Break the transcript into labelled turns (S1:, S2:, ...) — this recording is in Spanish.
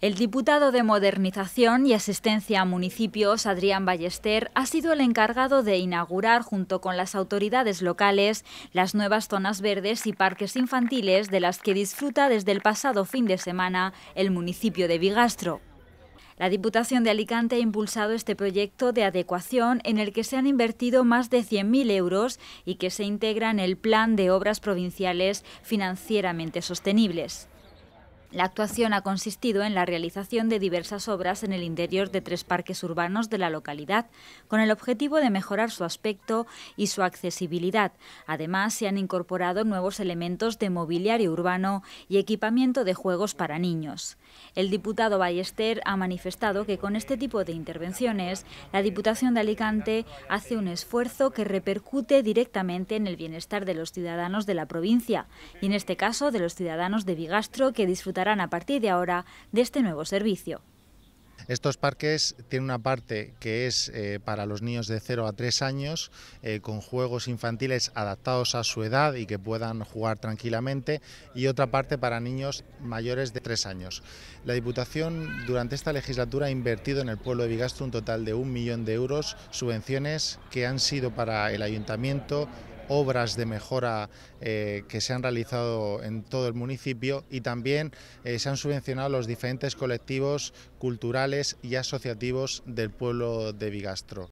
S1: El diputado de Modernización
S2: y Asistencia a Municipios, Adrián Ballester, ha sido el encargado de inaugurar, junto con las autoridades locales, las nuevas zonas verdes y parques infantiles de las que disfruta desde el pasado fin de semana el municipio de Bigastro. La Diputación de Alicante ha impulsado este proyecto de adecuación en el que se han invertido más de 100.000 euros y que se integra en el Plan de Obras Provinciales Financieramente Sostenibles. La actuación ha consistido en la realización de diversas obras en el interior de tres parques urbanos de la localidad, con el objetivo de mejorar su aspecto y su accesibilidad. Además, se han incorporado nuevos elementos de mobiliario urbano y equipamiento de juegos para niños. El diputado Ballester ha manifestado que con este tipo de intervenciones, la Diputación de Alicante hace un esfuerzo que repercute directamente en el bienestar de los ciudadanos de la provincia, y en este caso de los ciudadanos de Bigastro, que disfrutan a partir de ahora de este nuevo servicio.
S3: Estos parques tienen una parte que es eh, para los niños de 0 a 3 años, eh, con juegos infantiles adaptados a su edad y que puedan jugar tranquilamente, y otra parte para niños mayores de 3 años. La Diputación durante esta legislatura ha invertido en el pueblo de Vigastro un total de un millón de euros, subvenciones que han sido para el ayuntamiento, obras de mejora eh, que se han realizado en todo el municipio y también eh, se han subvencionado los diferentes colectivos culturales y
S1: asociativos del pueblo de Bigastro.